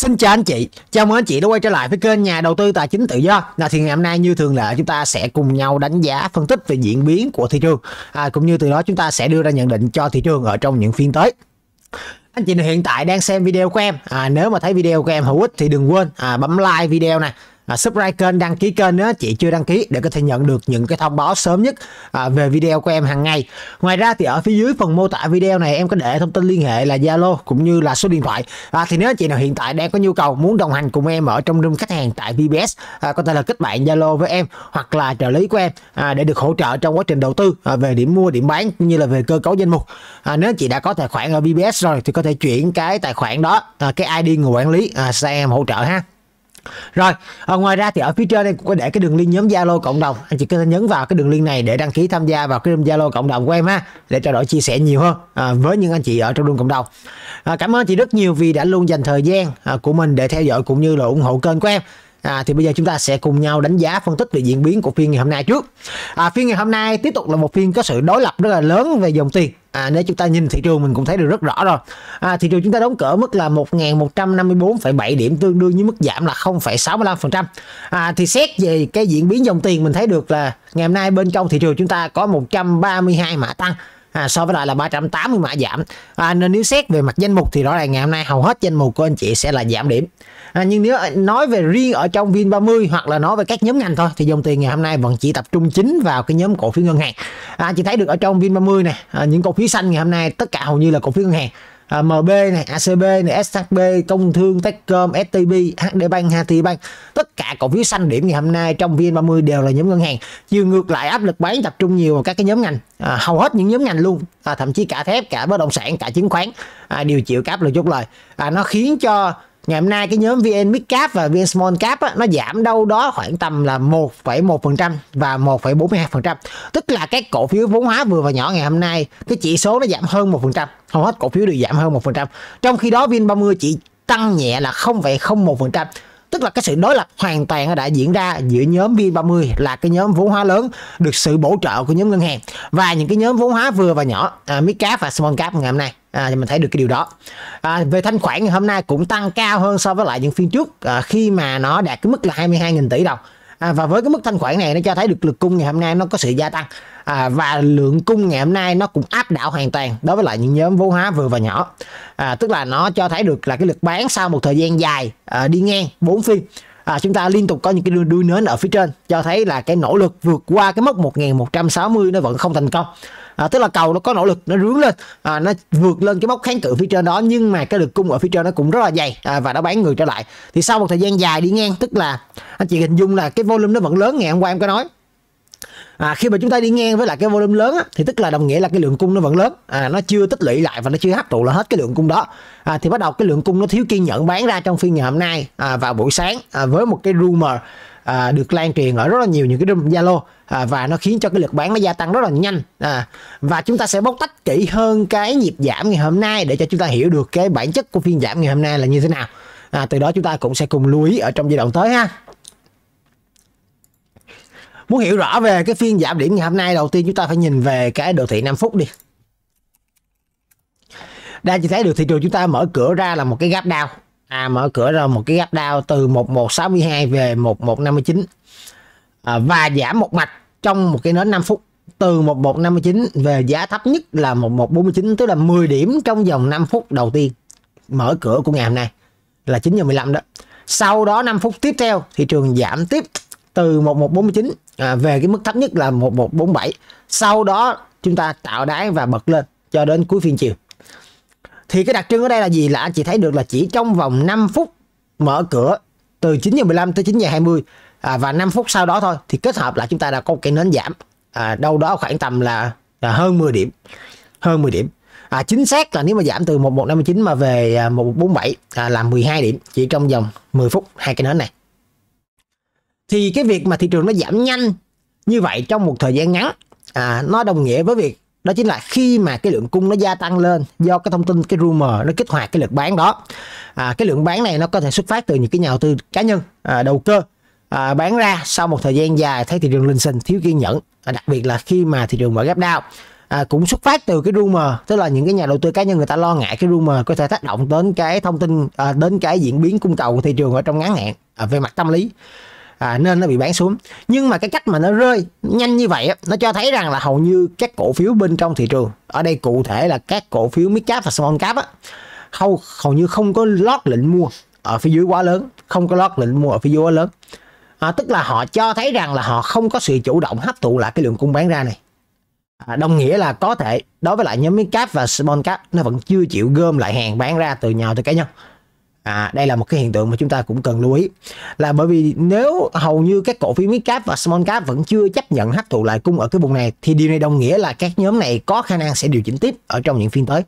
Xin chào anh chị, chào mừng anh chị đã quay trở lại với kênh nhà đầu tư tài chính tự do. Là thì ngày hôm nay như thường lệ chúng ta sẽ cùng nhau đánh giá phân tích về diễn biến của thị trường, à, cũng như từ đó chúng ta sẽ đưa ra nhận định cho thị trường ở trong những phiên tới anh chị hiện tại đang xem video của em à, nếu mà thấy video của em hữu ích thì đừng quên à, bấm like video này à, subscribe kênh đăng ký kênh nếu chị chưa đăng ký để có thể nhận được những cái thông báo sớm nhất à, về video của em hàng ngày ngoài ra thì ở phía dưới phần mô tả video này em có để thông tin liên hệ là zalo cũng như là số điện thoại à, thì nếu chị nào hiện tại đang có nhu cầu muốn đồng hành cùng em ở trong room khách hàng tại VBS à, có thể là kết bạn zalo với em hoặc là trợ lý của em à, để được hỗ trợ trong quá trình đầu tư à, về điểm mua điểm bán cũng như là về cơ cấu danh mục à, nếu chị đã có tài khoản ở VBS rồi thì có thể chuyển cái tài khoản đó à, cái ID người quản lý à, sang em hỗ trợ ha rồi à, ngoài ra thì ở phía trên đây cũng có để cái đường link nhóm zalo cộng đồng anh chị có thể nhấn vào cái đường link này để đăng ký tham gia vào cái room zalo cộng đồng của em ha để trao đổi chia sẻ nhiều hơn à, với những anh chị ở trong room cộng đồng à, cảm ơn chị rất nhiều vì đã luôn dành thời gian à, của mình để theo dõi cũng như là ủng hộ kênh của em À, thì bây giờ chúng ta sẽ cùng nhau đánh giá phân tích về diễn biến của phiên ngày hôm nay trước. À, phiên ngày hôm nay tiếp tục là một phiên có sự đối lập rất là lớn về dòng tiền à, nếu chúng ta nhìn thị trường mình cũng thấy được rất rõ rồi à, thị trường chúng ta đóng cửa mức là 1.154,7 điểm tương đương với mức giảm là 0,65% à, thì xét về cái diễn biến dòng tiền mình thấy được là ngày hôm nay bên trong thị trường chúng ta có 132 mã tăng à, so với lại là 380 mã giảm à, nên nếu xét về mặt danh mục thì rõ ràng ngày hôm nay hầu hết danh mục của anh chị sẽ là giảm điểm à, nhưng nếu nói về riêng ở trong Vin 30 hoặc là nói về các nhóm ngành thôi thì dòng tiền ngày hôm nay vẫn chỉ tập trung chính vào cái nhóm cổ phiếu ngân hàng à, chị thấy được ở trong Vin 30 này à, những cổ phiếu xanh ngày hôm nay tất cả hầu như là cổ phiếu ngân hàng à, MB này, ACB này, SHB, Công Thương, Techcom, STB, HDBank, HTBank. Tất cả cổ phiếu xanh điểm ngày hôm nay trong VN30 đều là nhóm ngân hàng. Chiều ngược lại áp lực bán tập trung nhiều vào các cái nhóm ngành, à, hầu hết những nhóm ngành luôn, à, thậm chí cả thép, cả bất động sản, cả chứng khoán à, đều chịu áp lực chốt lời. À, nó khiến cho ngày hôm nay cái nhóm VN Mid và VN Small Cap á, nó giảm đâu đó khoảng tầm là 1,1% và 1,42%. Tức là các cổ phiếu vốn hóa vừa và nhỏ ngày hôm nay cái chỉ số nó giảm hơn 1%, hầu hết cổ phiếu đều giảm hơn 1%. Trong khi đó VN30 chỉ tăng nhẹ là 0,01%. Tức là cái sự đối lập hoàn toàn đã diễn ra giữa nhóm VN30 là cái nhóm vốn hóa lớn được sự bổ trợ của nhóm ngân hàng và những cái nhóm vốn hóa vừa và nhỏ, à, mid và small cap ngày hôm nay à, thì mình thấy được cái điều đó à, về thanh khoản ngày hôm nay cũng tăng cao hơn so với lại những phiên trước à, khi mà nó đạt cái mức là 22.000 tỷ đồng à, và với cái mức thanh khoản này nó cho thấy được lực cung ngày hôm nay nó có sự gia tăng à, và lượng cung ngày hôm nay nó cũng áp đảo hoàn toàn đối với lại những nhóm vốn hóa vừa và nhỏ à, tức là nó cho thấy được là cái lực bán sau một thời gian dài à, đi ngang bốn phiên à, chúng ta liên tục có những cái đuôi, đuôi nến ở phía trên cho thấy là cái nỗ lực vượt qua cái mốc 1160 nó vẫn không thành công à, tức là cầu nó có nỗ lực nó rướng lên à, nó vượt lên cái mốc kháng cự phía trên đó nhưng mà cái lực cung ở phía trên nó cũng rất là dày à, và nó bán người trở lại thì sau một thời gian dài đi ngang tức là anh chị hình dung là cái volume nó vẫn lớn ngày hôm qua em có nói à, khi mà chúng ta đi ngang với lại cái volume lớn á, thì tức là đồng nghĩa là cái lượng cung nó vẫn lớn à, nó chưa tích lũy lại và nó chưa hấp thụ là hết cái lượng cung đó à, thì bắt đầu cái lượng cung nó thiếu kiên nhẫn bán ra trong phiên ngày hôm nay à, vào buổi sáng à, với một cái rumor à, được lan truyền ở rất là nhiều những cái zalo à, và nó khiến cho cái lực bán nó gia tăng rất là nhanh à, và chúng ta sẽ bóc tách kỹ hơn cái nhịp giảm ngày hôm nay để cho chúng ta hiểu được cái bản chất của phiên giảm ngày hôm nay là như thế nào à, từ đó chúng ta cũng sẽ cùng lưu ý ở trong giai đoạn tới ha muốn hiểu rõ về cái phiên giảm điểm ngày hôm nay đầu tiên chúng ta phải nhìn về cái đồ thị 5 phút đi đang chỉ thấy được thị trường chúng ta mở cửa ra là một cái gap down à mở cửa ra một cái gap down từ 1162 về 1159 À, và giảm một mạch trong một cái nến 5 phút từ 1159 về giá thấp nhất là 1149 tức là 10 điểm trong vòng 5 phút đầu tiên mở cửa của ngày hôm nay là 9 giờ 15 đó. Sau đó 5 phút tiếp theo thị trường giảm tiếp từ 1149 à, về cái mức thấp nhất là 1147. Sau đó chúng ta tạo đáy và bật lên cho đến cuối phiên chiều. Thì cái đặc trưng ở đây là gì là anh chị thấy được là chỉ trong vòng 5 phút mở cửa từ 9 giờ 15 tới 9 giờ 20 à, và 5 phút sau đó thôi thì kết hợp là chúng ta đã có một cái nến giảm à, đâu đó khoảng tầm là, là hơn 10 điểm hơn 10 điểm à, chính xác là nếu mà giảm từ 1159 mà về 1147 à, à, là 12 điểm chỉ trong vòng 10 phút hai cái nến này thì cái việc mà thị trường nó giảm nhanh như vậy trong một thời gian ngắn à, nó đồng nghĩa với việc đó chính là khi mà cái lượng cung nó gia tăng lên do cái thông tin cái rumor nó kích hoạt cái lực bán đó à, cái lượng bán này nó có thể xuất phát từ những cái nhà đầu tư cá nhân à, đầu cơ à, bán ra sau một thời gian dài thấy thị trường linh sinh thiếu kiên nhẫn à, đặc biệt là khi mà thị trường mở gap down à, cũng xuất phát từ cái rumor tức là những cái nhà đầu tư cá nhân người ta lo ngại cái rumor có thể tác động đến cái thông tin à, đến cái diễn biến cung cầu của thị trường ở trong ngắn hạn à, về mặt tâm lý à, nên nó bị bán xuống nhưng mà cái cách mà nó rơi nhanh như vậy nó cho thấy rằng là hầu như các cổ phiếu bên trong thị trường ở đây cụ thể là các cổ phiếu mid cap và small cap hầu hầu như không có lót lệnh mua ở phía dưới quá lớn không có lót lệnh mua ở phía dưới quá lớn à, tức là họ cho thấy rằng là họ không có sự chủ động hấp thụ lại cái lượng cung bán ra này à, đồng nghĩa là có thể đối với lại nhóm miếng cáp và small cap nó vẫn chưa chịu gom lại hàng bán ra từ nhau từ cá nhân À, đây là một cái hiện tượng mà chúng ta cũng cần lưu ý là bởi vì nếu hầu như các cổ phiếu miếng cáp và small cap vẫn chưa chấp nhận hấp thụ lại cung ở cái vùng này thì điều này đồng nghĩa là các nhóm này có khả năng sẽ điều chỉnh tiếp ở trong những phiên tới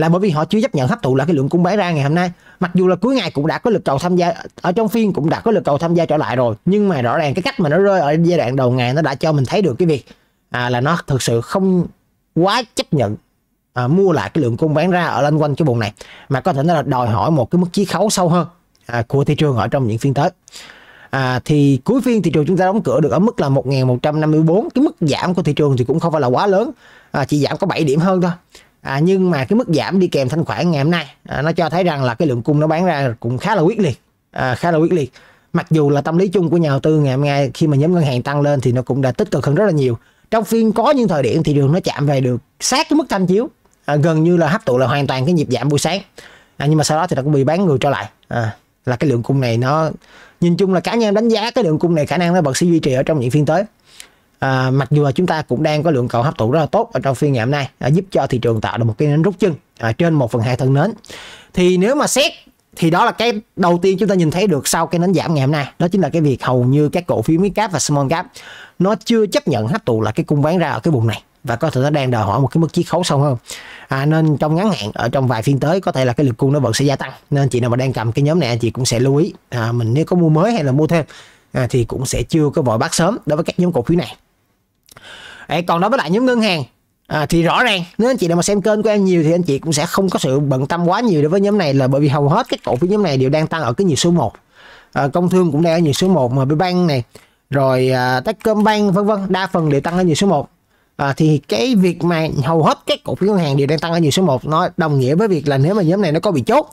là bởi vì họ chưa chấp nhận hấp thụ lại cái lượng cung bán ra ngày hôm nay mặc dù là cuối ngày cũng đã có lực cầu tham gia ở trong phiên cũng đã có lực cầu tham gia trở lại rồi nhưng mà rõ ràng cái cách mà nó rơi ở giai đoạn đầu ngày nó đã cho mình thấy được cái việc à, là nó thực sự không quá chấp nhận à, mua lại cái lượng cung bán ra ở lân quanh cái vùng này mà có thể nó là đòi hỏi một cái mức chi khấu sâu hơn à, của thị trường ở trong những phiên tới à, thì cuối phiên thị trường chúng ta đóng cửa được ở mức là 1.154 cái mức giảm của thị trường thì cũng không phải là quá lớn à, chỉ giảm có 7 điểm hơn thôi à, nhưng mà cái mức giảm đi kèm thanh khoản ngày hôm nay à, nó cho thấy rằng là cái lượng cung nó bán ra cũng khá là quyết liệt à, khá là quyết liệt mặc dù là tâm lý chung của nhà đầu tư ngày hôm nay khi mà nhóm ngân hàng tăng lên thì nó cũng đã tích cực hơn rất là nhiều trong phiên có những thời điểm thị trường nó chạm về được sát cái mức thanh chiếu à, gần như là hấp thụ là hoàn toàn cái nhịp giảm buổi sáng à, nhưng mà sau đó thì nó cũng bị bán ngược trở lại à, là cái lượng cung này nó nhìn chung là cá nhân đánh giá cái lượng cung này khả năng nó vẫn sẽ duy trì ở trong những phiên tới à, mặc dù là chúng ta cũng đang có lượng cầu hấp thụ rất là tốt ở trong phiên ngày hôm nay à, giúp cho thị trường tạo được một cái nến rút chân à, trên một phần hai thân nến thì nếu mà xét thì đó là cái đầu tiên chúng ta nhìn thấy được sau cái nến giảm ngày hôm nay đó chính là cái việc hầu như các cổ phiếu mid cap và small cap nó chưa chấp nhận hấp thụ là cái cung bán ra ở cái vùng này và có thể nó đang đòi hỏi một cái mức chiết khấu sâu hơn à, nên trong ngắn hạn ở trong vài phiên tới có thể là cái lực cung nó vẫn sẽ gia tăng nên chị nào mà đang cầm cái nhóm này chị cũng sẽ lưu ý à, mình nếu có mua mới hay là mua thêm à, thì cũng sẽ chưa có vội bắt sớm đối với các nhóm cổ phiếu này Đấy, còn đối với lại nhóm ngân hàng à, thì rõ ràng nếu anh chị nào mà xem kênh của em nhiều thì anh chị cũng sẽ không có sự bận tâm quá nhiều đối với nhóm này là bởi vì hầu hết các cổ phiếu nhóm này đều đang tăng ở cái nhịp số 1 à, công thương cũng đang ở nhịp số 1 mà bank này rồi à, Techcombank vân vân đa phần đều tăng ở nhịp số 1 à, thì cái việc mà hầu hết các cổ phiếu ngân hàng đều đang tăng ở nhịp số 1 nó đồng nghĩa với việc là nếu mà nhóm này nó có bị chốt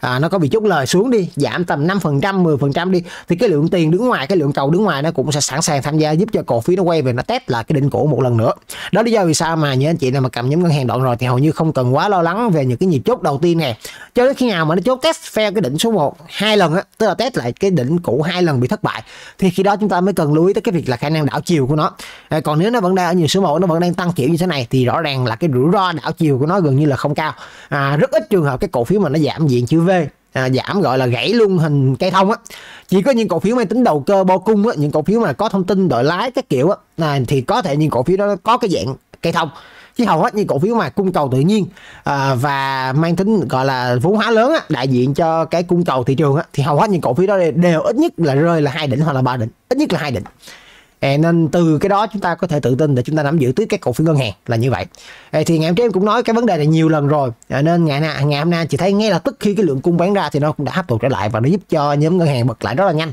à, nó có bị chốt lời xuống đi giảm tầm 5% 10% đi thì cái lượng tiền đứng ngoài cái lượng cầu đứng ngoài nó cũng sẽ sẵn sàng tham gia giúp cho cổ phiếu nó quay về nó test lại cái đỉnh cổ một lần nữa đó lý do vì sao mà như anh chị nào mà cầm nhóm ngân hàng đoạn rồi thì hầu như không cần quá lo lắng về những cái nhịp chốt đầu tiên này cho đến khi nào mà nó chốt test phe cái đỉnh số 1 hai lần á tức là test lại cái đỉnh cũ hai lần bị thất bại thì khi đó chúng ta mới cần lưu ý tới cái việc là khả năng đảo chiều của nó à, còn nếu nó vẫn đang ở nhiều số 1 nó vẫn đang tăng kiểu như thế này thì rõ ràng là cái rủi ro đảo chiều của nó gần như là không cao à, rất ít trường hợp cái cổ phiếu mà nó giảm diện chữ V HPV à, giảm gọi là gãy luôn hình cây thông á chỉ có những cổ phiếu mang tính đầu cơ bo cung á những cổ phiếu mà có thông tin đội lái các kiểu á à, thì có thể những cổ phiếu đó có cái dạng cây thông chứ hầu hết những cổ phiếu mà cung cầu tự nhiên à, và mang tính gọi là vốn hóa lớn á, đại diện cho cái cung cầu thị trường á, thì hầu hết những cổ phiếu đó đều ít nhất là rơi là hai đỉnh hoặc là ba đỉnh ít nhất là hai đỉnh nên từ cái đó chúng ta có thể tự tin để chúng ta nắm giữ tiếp các cổ phiếu ngân hàng là như vậy thì ngày hôm trước em cũng nói cái vấn đề này nhiều lần rồi nên ngày nay ngày hôm nay chị thấy ngay là tức khi cái lượng cung bán ra thì nó cũng đã hấp thụ trở lại và nó giúp cho nhóm ngân hàng bật lại rất là nhanh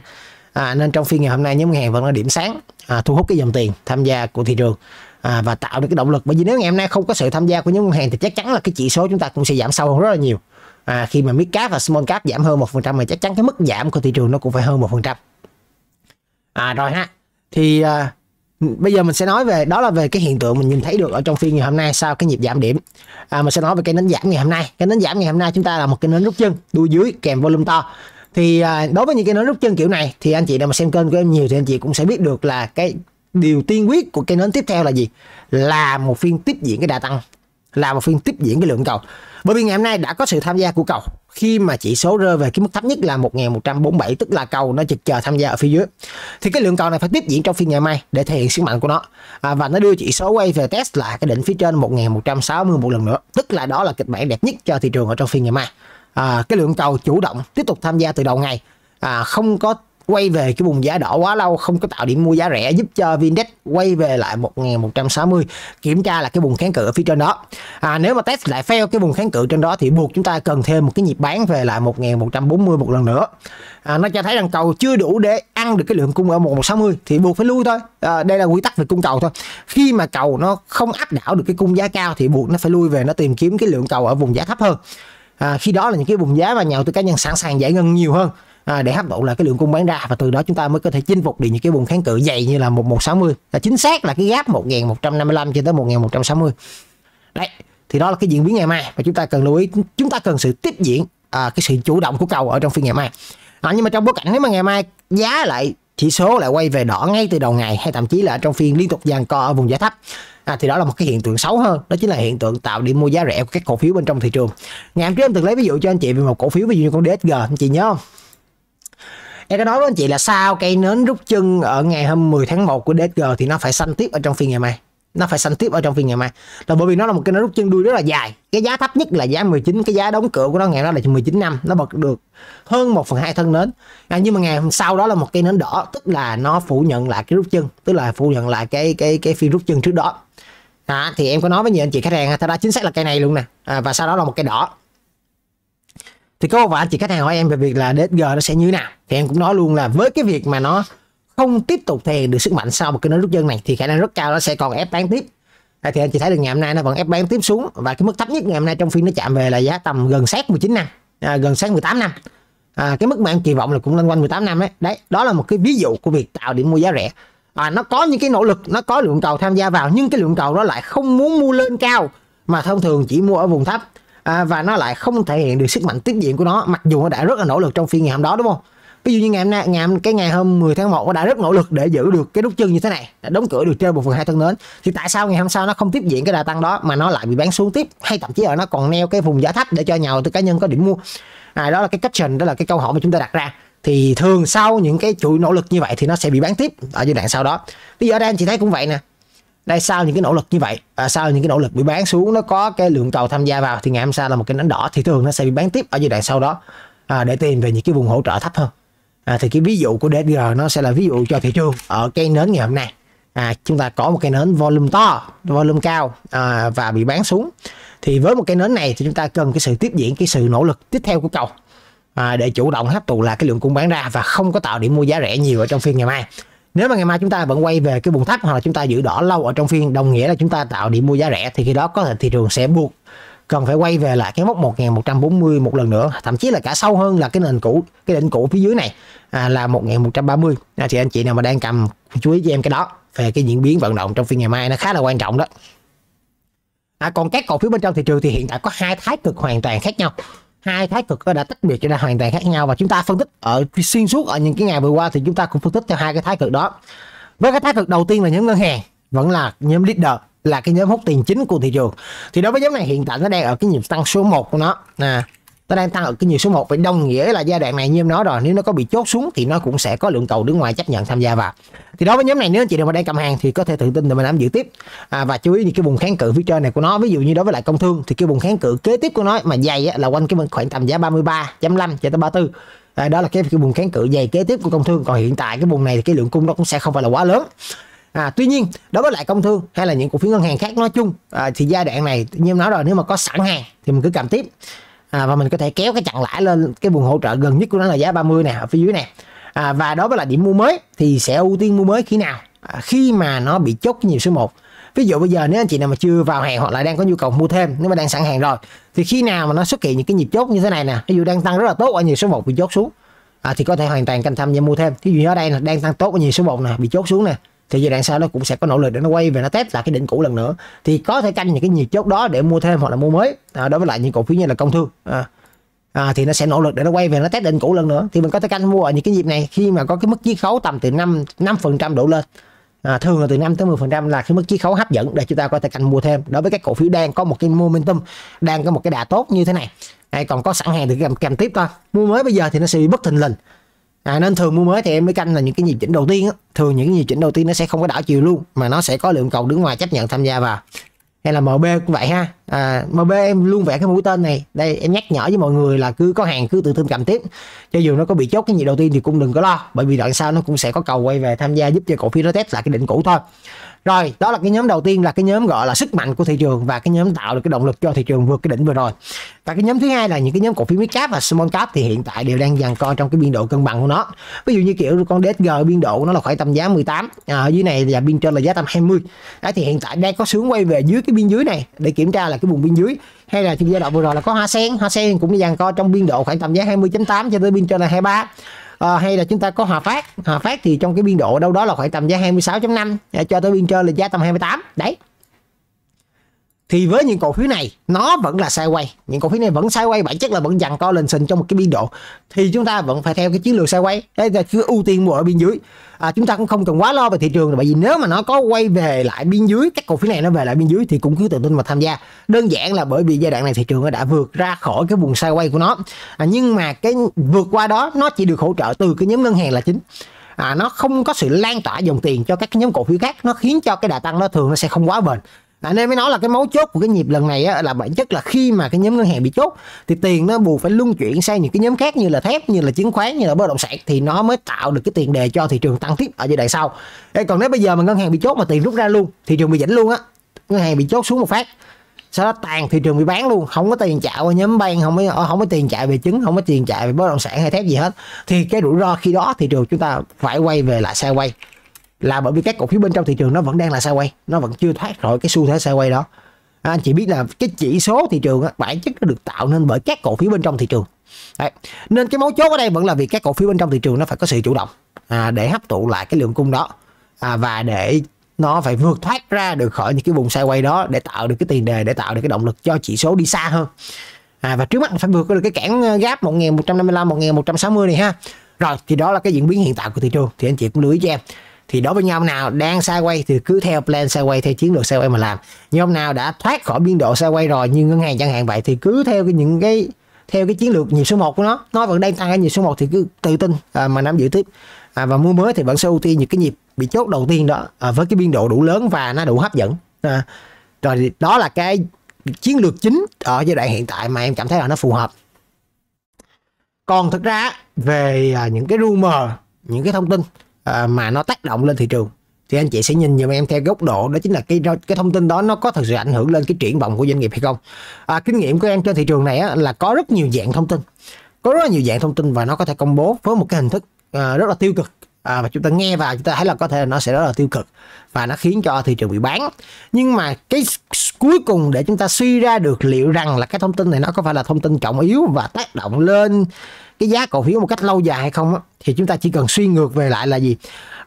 à, nên trong phiên ngày hôm nay nhóm ngân hàng vẫn là điểm sáng à, thu hút cái dòng tiền tham gia của thị trường à, và tạo được cái động lực bởi vì nếu ngày hôm nay không có sự tham gia của nhóm ngân hàng thì chắc chắn là cái chỉ số chúng ta cũng sẽ giảm sâu hơn rất là nhiều à, khi mà mid cap và small cap giảm hơn một phần trăm thì chắc chắn cái mức giảm của thị trường nó cũng phải hơn một phần trăm à rồi ha thì à, bây giờ mình sẽ nói về đó là về cái hiện tượng mình nhìn thấy được ở trong phiên ngày hôm nay sau cái nhịp giảm điểm à, mình sẽ nói về cái nến giảm ngày hôm nay cái nến giảm ngày hôm nay chúng ta là một cái nến rút chân đuôi dưới kèm volume to thì à, đối với những cái nến rút chân kiểu này thì anh chị nào mà xem kênh của em nhiều thì anh chị cũng sẽ biết được là cái điều tiên quyết của cái nến tiếp theo là gì là một phiên tiếp diễn cái đà tăng là một phiên tiếp diễn cái lượng cầu bởi vì ngày hôm nay đã có sự tham gia của cầu khi mà chỉ số rơi về cái mức thấp nhất là 1147 tức là cầu nó trực chờ tham gia ở phía dưới. Thì cái lượng cầu này phải tiếp diễn trong phiên ngày mai để thể hiện sức mạnh của nó. À, và nó đưa chỉ số quay về test lại cái đỉnh phía trên 1160 một lần nữa, tức là đó là kịch bản đẹp nhất cho thị trường ở trong phiên ngày mai. À, cái lượng cầu chủ động tiếp tục tham gia từ đầu ngày. À, không có quay về cái vùng giá đỏ quá lâu không có tạo điểm mua giá rẻ giúp cho VNDAX quay về lại 1.160 kiểm tra là cái vùng kháng cự ở phía trên đó à, nếu mà test lại fail cái vùng kháng cự trên đó thì buộc chúng ta cần thêm một cái nhịp bán về lại 1.140 một lần nữa à, nó cho thấy rằng cầu chưa đủ để ăn được cái lượng cung ở 160 thì buộc phải lui thôi à, đây là quy tắc về cung cầu thôi khi mà cầu nó không áp đảo được cái cung giá cao thì buộc nó phải lui về nó tìm kiếm cái lượng cầu ở vùng giá thấp hơn à, khi đó là những cái vùng giá mà nhà đầu tư cá nhân sẵn sàng giải ngân nhiều hơn À, để hấp thụ là cái lượng cung bán ra và từ đó chúng ta mới có thể chinh phục được những cái vùng kháng cự dày như là 1160 là chính xác là cái gap 1155 cho tới 1160 đấy thì đó là cái diễn biến ngày mai và chúng ta cần lưu ý chúng ta cần sự tiếp diễn à, cái sự chủ động của cầu ở trong phiên ngày mai à, nhưng mà trong bối cảnh nếu mà ngày mai giá lại chỉ số lại quay về đỏ ngay từ đầu ngày hay thậm chí là trong phiên liên tục dàn co ở vùng giá thấp à, thì đó là một cái hiện tượng xấu hơn đó chính là hiện tượng tạo điểm mua giá rẻ của các cổ phiếu bên trong thị trường ngày hôm trước em từng lấy ví dụ cho anh chị về một cổ phiếu ví dụ như con DSG anh chị nhớ không em có nói với anh chị là sao cây nến rút chân ở ngày hôm 10 tháng 1 của DSG thì nó phải xanh tiếp ở trong phiên ngày mai nó phải xanh tiếp ở trong phiên ngày mai là bởi vì nó là một cái nến rút chân đuôi rất là dài cái giá thấp nhất là giá 19 cái giá đóng cửa của nó ngày đó là 19 năm nó bật được hơn 1 phần hai thân nến à, nhưng mà ngày hôm sau đó là một cây nến đỏ tức là nó phủ nhận lại cái rút chân tức là phủ nhận lại cái cái cái phiên rút chân trước đó à, thì em có nói với nhiều anh chị khách hàng thật ra chính xác là cây này luôn nè à, và sau đó là một cây đỏ thì có một vài anh chị khách hàng hỏi em về việc là DSG nó sẽ như thế nào thì em cũng nói luôn là với cái việc mà nó không tiếp tục thể hiện được sức mạnh sau một cái nới rút dân này thì khả năng rất cao nó sẽ còn ép bán tiếp à, thì anh chị thấy được ngày hôm nay nó vẫn ép bán tiếp xuống và cái mức thấp nhất ngày hôm nay trong phiên nó chạm về là giá tầm gần sát 19 năm à, gần sát 18 năm à, cái mức mà em kỳ vọng là cũng lên quanh 18 năm đấy đấy đó là một cái ví dụ của việc tạo điểm mua giá rẻ à, nó có những cái nỗ lực nó có lượng cầu tham gia vào nhưng cái lượng cầu nó lại không muốn mua lên cao mà thông thường chỉ mua ở vùng thấp à, và nó lại không thể hiện được sức mạnh tiết diện của nó mặc dù nó đã rất là nỗ lực trong phiên ngày hôm đó đúng không ví dụ như ngày hôm nay ngày hôm cái ngày hôm 10 tháng 1 nó đã rất nỗ lực để giữ được cái nút chân như thế này đã đóng cửa được trên một phần hai thân nến thì tại sao ngày hôm sau nó không tiếp diễn cái đà tăng đó mà nó lại bị bán xuống tiếp hay thậm chí ở nó còn neo cái vùng giá thấp để cho nhà đầu tư cá nhân có điểm mua à, đó là cái question đó là cái câu hỏi mà chúng ta đặt ra thì thường sau những cái chuỗi nỗ lực như vậy thì nó sẽ bị bán tiếp ở giai đoạn sau đó bây giờ anh chị thấy cũng vậy nè đây sau những cái nỗ lực như vậy à, sau những cái nỗ lực bị bán xuống nó có cái lượng cầu tham gia vào thì ngày hôm sau là một cái nến đỏ thì thường nó sẽ bị bán tiếp ở giai đoạn sau đó à, để tìm về những cái vùng hỗ trợ thấp hơn à, thì cái ví dụ của DSG nó sẽ là ví dụ cho thị trường ở cây nến ngày hôm nay à, chúng ta có một cây nến volume to volume cao à, và bị bán xuống thì với một cái nến này thì chúng ta cần cái sự tiếp diễn cái sự nỗ lực tiếp theo của cầu à, để chủ động hấp thụ là cái lượng cung bán ra và không có tạo điểm mua giá rẻ nhiều ở trong phiên ngày mai nếu mà ngày mai chúng ta vẫn quay về cái vùng thấp hoặc là chúng ta giữ đỏ lâu ở trong phiên đồng nghĩa là chúng ta tạo điểm mua giá rẻ thì khi đó có thể thị trường sẽ buộc cần phải quay về lại cái mốc 1140 một lần nữa thậm chí là cả sâu hơn là cái nền cũ cái đỉnh cũ phía dưới này à, là 1130 à, thì anh chị nào mà đang cầm chú ý cho em cái đó về cái diễn biến vận động trong phiên ngày mai nó khá là quan trọng đó à, còn các cổ phiếu bên trong thị trường thì hiện tại có hai thái cực hoàn toàn khác nhau hai thái cực nó đã tách biệt cho ra hoàn toàn khác nhau và chúng ta phân tích ở xuyên suốt ở những cái ngày vừa qua thì chúng ta cũng phân tích theo hai cái thái cực đó với cái thái cực đầu tiên là nhóm ngân hàng vẫn là nhóm leader là cái nhóm hút tiền chính của thị trường thì đối với nhóm này hiện tại nó đang ở cái nhịp tăng số 1 của nó à, nó đang tăng ở cái nhiều số 1 vậy đồng nghĩa là giai đoạn này như em nói rồi nếu nó có bị chốt xuống thì nó cũng sẽ có lượng cầu đứng ngoài chấp nhận tham gia vào thì đối với nhóm này nếu anh chị nào mà đang cầm hàng thì có thể tự tin để mình nắm giữ tiếp à, và chú ý những cái vùng kháng cự phía trên này của nó ví dụ như đối với lại công thương thì cái vùng kháng cự kế tiếp của nó mà dày á, là quanh cái khoảng tầm giá 33.5 cho tới 34 à, đó là cái, cái vùng kháng cự dày kế tiếp của công thương còn hiện tại cái vùng này thì cái lượng cung nó cũng sẽ không phải là quá lớn À, tuy nhiên đối với lại công thương hay là những cổ phiếu ngân hàng khác nói chung à, thì giai đoạn này như em nói rồi nếu mà có sẵn hàng thì mình cứ cầm tiếp à, và mình có thể kéo cái chặn lãi lên cái vùng hỗ trợ gần nhất của nó là giá 30 nè ở phía dưới nè à, và đối với là điểm mua mới thì sẽ ưu tiên mua mới khi nào à, khi mà nó bị chốt nhiều số 1 ví dụ bây giờ nếu anh chị nào mà chưa vào hàng hoặc là đang có nhu cầu mua thêm nếu mà đang sẵn hàng rồi thì khi nào mà nó xuất hiện những cái nhịp chốt như thế này nè ví dụ đang tăng rất là tốt ở nhịp số 1 bị chốt xuống à, thì có thể hoàn toàn canh tham gia mua thêm ví dụ như ở đây là đang tăng tốt ở nhịp số 1 nè bị chốt xuống nè thì giai đoạn sau nó cũng sẽ có nỗ lực để nó quay về nó test lại cái đỉnh cũ lần nữa thì có thể canh những cái nhịp chốt đó để mua thêm hoặc là mua mới à, đối với lại những cổ phiếu như là công thương à, à, thì nó sẽ nỗ lực để nó quay về nó test đỉnh cũ lần nữa thì mình có thể canh mua ở những cái nhịp này khi mà có cái mức chiết khấu tầm từ 5 năm phần trăm đổ lên à, thường là từ 5 tới 10 phần trăm là cái mức chiết khấu hấp dẫn để chúng ta có thể canh mua thêm đối với các cổ phiếu đang có một cái momentum đang có một cái đà tốt như thế này hay còn có sẵn hàng thì cầm kèm tiếp thôi mua mới bây giờ thì nó sẽ bị bất thình lình à, nên thường mua mới thì em mới canh là những cái nhịp chỉnh đầu tiên á. thường những cái nhịp chỉnh đầu tiên nó sẽ không có đảo chiều luôn mà nó sẽ có lượng cầu đứng ngoài chấp nhận tham gia vào hay là mb cũng vậy ha à, b em luôn vẽ cái mũi tên này đây em nhắc nhở với mọi người là cứ có hàng cứ tự tin cầm tiếp cho dù nó có bị chốt cái nhịp đầu tiên thì cũng đừng có lo bởi vì đoạn sau nó cũng sẽ có cầu quay về tham gia giúp cho cổ phiếu nó test lại cái đỉnh cũ thôi rồi đó là cái nhóm đầu tiên là cái nhóm gọi là sức mạnh của thị trường và cái nhóm tạo được cái động lực cho thị trường vượt cái đỉnh vừa rồi và cái nhóm thứ hai là những cái nhóm cổ phiếu mid cap và small cap thì hiện tại đều đang dàn co trong cái biên độ cân bằng của nó ví dụ như kiểu con DSG biên độ của nó là khoảng tầm giá 18 à, ở dưới này là biên trên là giá tầm 20 đó thì hiện tại đang có sướng quay về dưới cái biên dưới này để kiểm tra là là cái vùng biên dưới hay là trong giai đoạn vừa rồi là có hoa sen hoa sen cũng dàn co trong biên độ khoảng tầm giá 20.8 cho tới biên trên là 23 à, ờ, hay là chúng ta có hòa phát hòa phát thì trong cái biên độ đâu đó là khoảng tầm giá 26.5 cho tới biên trên là giá tầm 28 đấy thì với những cổ phiếu này nó vẫn là quay những cổ phiếu này vẫn quay bản chất là vẫn dằn co lên sình trong một cái biên độ thì chúng ta vẫn phải theo cái chiến lược quay đây là cứ ưu tiên mua ở biên dưới à, chúng ta cũng không cần quá lo về thị trường bởi vì nếu mà nó có quay về lại biên dưới các cổ phiếu này nó về lại biên dưới thì cũng cứ tự tin mà tham gia đơn giản là bởi vì giai đoạn này thị trường nó đã vượt ra khỏi cái vùng quay của nó à, nhưng mà cái vượt qua đó nó chỉ được hỗ trợ từ cái nhóm ngân hàng là chính à, nó không có sự lan tỏa dòng tiền cho các nhóm cổ phiếu khác nó khiến cho cái đà tăng nó thường nó sẽ không quá bền anh em mới nói là cái mấu chốt của cái nhịp lần này á, là bản chất là khi mà cái nhóm ngân hàng bị chốt thì tiền nó buộc phải luân chuyển sang những cái nhóm khác như là thép như là chứng khoán như là bất động sản thì nó mới tạo được cái tiền đề cho thị trường tăng tiếp ở giai đoạn sau Ê, còn nếu bây giờ mà ngân hàng bị chốt mà tiền rút ra luôn thị trường bị dĩnh luôn á ngân hàng bị chốt xuống một phát sau đó tàn thị trường bị bán luôn không có tiền chạy qua nhóm ban không có không có tiền chạy về chứng không có tiền chạy về bất động sản hay thép gì hết thì cái rủi ro khi đó thị trường chúng ta phải quay về lại xe quay là bởi vì các cổ phiếu bên trong thị trường nó vẫn đang là sideways nó vẫn chưa thoát khỏi cái xu thế sideways đó à, anh chị biết là cái chỉ số thị trường bản chất nó được tạo nên bởi các cổ phiếu bên trong thị trường Đấy. nên cái mấu chốt ở đây vẫn là việc các cổ phiếu bên trong thị trường nó phải có sự chủ động à, để hấp thụ lại cái lượng cung đó à, và để nó phải vượt thoát ra được khỏi những cái vùng sideways đó để tạo được cái tiền đề để tạo được cái động lực cho chỉ số đi xa hơn à, và trước mắt phải vượt được cái cản gap 1155 1160 này ha rồi thì đó là cái diễn biến hiện tại của thị trường thì anh chị cũng lưu ý cho em thì đối với nhóm nào đang xa quay thì cứ theo plan xa quay theo chiến lược xa quay mà làm nhóm nào đã thoát khỏi biên độ xa quay rồi như ngân hàng chẳng hạn vậy thì cứ theo cái, những cái theo cái chiến lược nhịp số 1 của nó nó vẫn đang tăng ở nhịp số 1 thì cứ tự tin à, mà nắm giữ tiếp à, và mua mới thì vẫn sẽ ưu tiên những cái nhịp bị chốt đầu tiên đó à, với cái biên độ đủ lớn và nó đủ hấp dẫn à, rồi đó là cái chiến lược chính ở giai đoạn hiện tại mà em cảm thấy là nó phù hợp còn thực ra về à, những cái rumor những cái thông tin à, mà nó tác động lên thị trường thì anh chị sẽ nhìn giùm em theo góc độ đó chính là cái cái thông tin đó nó có thực sự ảnh hưởng lên cái triển vọng của doanh nghiệp hay không à, kinh nghiệm của em trên thị trường này á, là có rất nhiều dạng thông tin có rất là nhiều dạng thông tin và nó có thể công bố với một cái hình thức à, rất là tiêu cực à, và chúng ta nghe vào chúng ta thấy là có thể là nó sẽ rất là tiêu cực và nó khiến cho thị trường bị bán nhưng mà cái cuối cùng để chúng ta suy ra được liệu rằng là cái thông tin này nó có phải là thông tin trọng yếu và tác động lên cái giá cổ phiếu một cách lâu dài hay không thì chúng ta chỉ cần suy ngược về lại là gì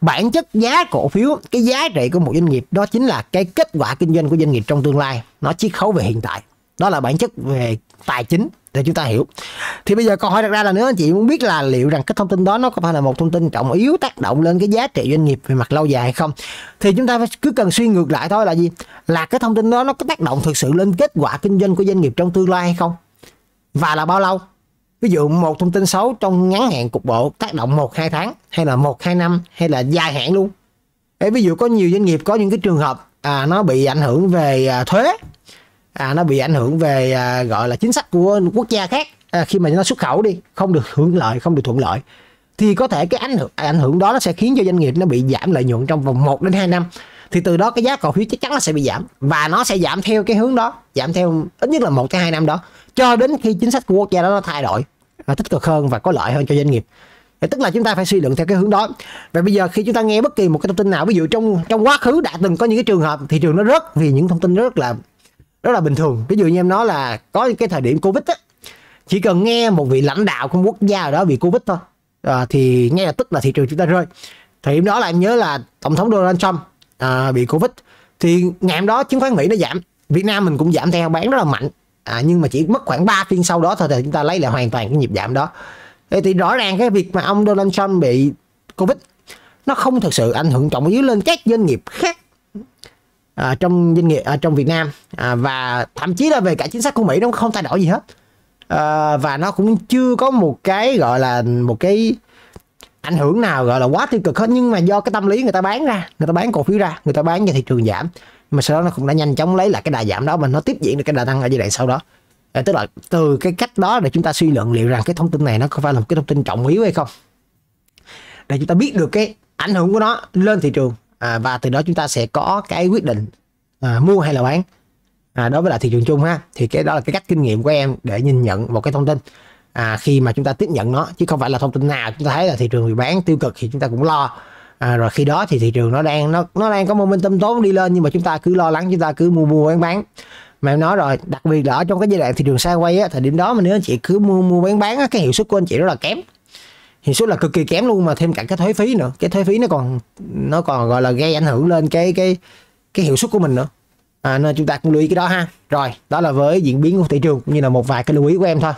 bản chất giá cổ phiếu cái giá trị của một doanh nghiệp đó chính là cái kết quả kinh doanh của doanh nghiệp trong tương lai nó chiết khấu về hiện tại đó là bản chất về tài chính để chúng ta hiểu thì bây giờ câu hỏi đặt ra là nếu anh chị muốn biết là liệu rằng cái thông tin đó nó có phải là một thông tin trọng yếu tác động lên cái giá trị doanh nghiệp về mặt lâu dài hay không thì chúng ta cứ cần suy ngược lại thôi là gì là cái thông tin đó nó có tác động thực sự lên kết quả kinh doanh của doanh nghiệp trong tương lai hay không và là bao lâu ví dụ một thông tin xấu trong ngắn hạn cục bộ tác động một hai tháng hay là một hai năm hay là dài hạn luôn Ê, ví dụ có nhiều doanh nghiệp có những cái trường hợp à, nó bị ảnh hưởng về à, thuế à, nó bị ảnh hưởng về à, gọi là chính sách của quốc gia khác à, khi mà nó xuất khẩu đi không được hưởng lợi không được thuận lợi thì có thể cái ảnh hưởng ảnh hưởng đó nó sẽ khiến cho doanh nghiệp nó bị giảm lợi nhuận trong vòng 1 đến 2 năm thì từ đó cái giá cổ phiếu chắc chắn là sẽ bị giảm và nó sẽ giảm theo cái hướng đó giảm theo ít nhất là một tới hai năm đó cho đến khi chính sách của quốc gia đó nó thay đổi và tích cực hơn và có lợi hơn cho doanh nghiệp thì tức là chúng ta phải suy luận theo cái hướng đó và bây giờ khi chúng ta nghe bất kỳ một cái thông tin nào ví dụ trong trong quá khứ đã từng có những cái trường hợp thị trường nó rớt vì những thông tin rất là rất là bình thường ví dụ như em nói là có cái thời điểm covid á chỉ cần nghe một vị lãnh đạo của quốc gia đó bị covid thôi à, thì ngay lập tức là thị trường chúng ta rơi thời điểm đó là em nhớ là tổng thống donald trump à, bị covid thì ngày hôm đó chứng khoán mỹ nó giảm việt nam mình cũng giảm theo bán rất là mạnh à, nhưng mà chỉ mất khoảng 3 phiên sau đó thôi thì chúng ta lấy lại hoàn toàn cái nhịp giảm đó Thế thì rõ ràng cái việc mà ông donald trump bị covid nó không thực sự ảnh hưởng trọng yếu lên các doanh nghiệp khác à, trong doanh nghiệp à, trong Việt Nam à, và thậm chí là về cả chính sách của Mỹ nó không thay đổi gì hết à, và nó cũng chưa có một cái gọi là một cái ảnh hưởng nào gọi là quá tiêu cực hết nhưng mà do cái tâm lý người ta bán ra người ta bán cổ phiếu ra người ta bán cho thị trường giảm mà sau đó nó cũng đã nhanh chóng lấy lại cái đà giảm đó mà nó tiếp diễn được cái đà tăng ở giai đoạn sau đó à, tức là từ cái cách đó để chúng ta suy luận liệu rằng cái thông tin này nó có phải là một cái thông tin trọng yếu hay không để chúng ta biết được cái ảnh hưởng của nó lên thị trường à, và từ đó chúng ta sẽ có cái quyết định à, mua hay là bán à, đối với lại thị trường chung ha thì cái đó là cái cách kinh nghiệm của em để nhìn nhận một cái thông tin à, khi mà chúng ta tiếp nhận nó chứ không phải là thông tin nào chúng ta thấy là thị trường bị bán tiêu cực thì chúng ta cũng lo à, rồi khi đó thì thị trường nó đang nó nó đang có momentum tốt đi lên nhưng mà chúng ta cứ lo lắng chúng ta cứ mua mua bán bán mà em nói rồi đặc biệt là ở trong cái giai đoạn thị trường xa quay á thời điểm đó mà nếu anh chị cứ mua mua bán bán á, cái hiệu suất của anh chị rất là kém hiệu suất là cực kỳ kém luôn mà thêm cả cái thuế phí nữa cái thuế phí nó còn nó còn gọi là gây ảnh hưởng lên cái cái cái hiệu suất của mình nữa à, nên chúng ta cũng lưu ý cái đó ha rồi đó là với diễn biến của thị trường cũng như là một vài cái lưu ý của em thôi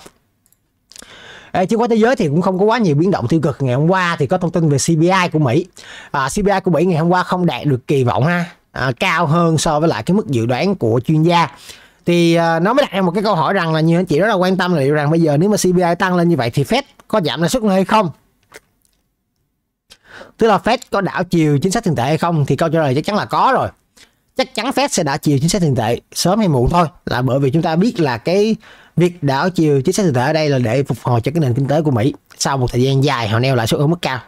À, chứng khoán thế giới thì cũng không có quá nhiều biến động tiêu cực ngày hôm qua thì có thông tin về CPI của Mỹ à, CPI của Mỹ ngày hôm qua không đạt được kỳ vọng ha à, cao hơn so với lại cái mức dự đoán của chuyên gia thì à, nó mới đặt ra một cái câu hỏi rằng là nhiều anh chị rất là quan tâm là liệu rằng bây giờ nếu mà CPI tăng lên như vậy thì Fed có giảm lãi suất hay không tức là Fed có đảo chiều chính sách tiền tệ hay không thì câu trả lời chắc chắn là có rồi chắc chắn Fed sẽ đảo chiều chính sách tiền tệ sớm hay muộn thôi là bởi vì chúng ta biết là cái việc đảo chiều chính sách tiền tệ ở đây là để phục hồi cho cái nền kinh tế của Mỹ sau một thời gian dài họ neo lãi suất ở mức cao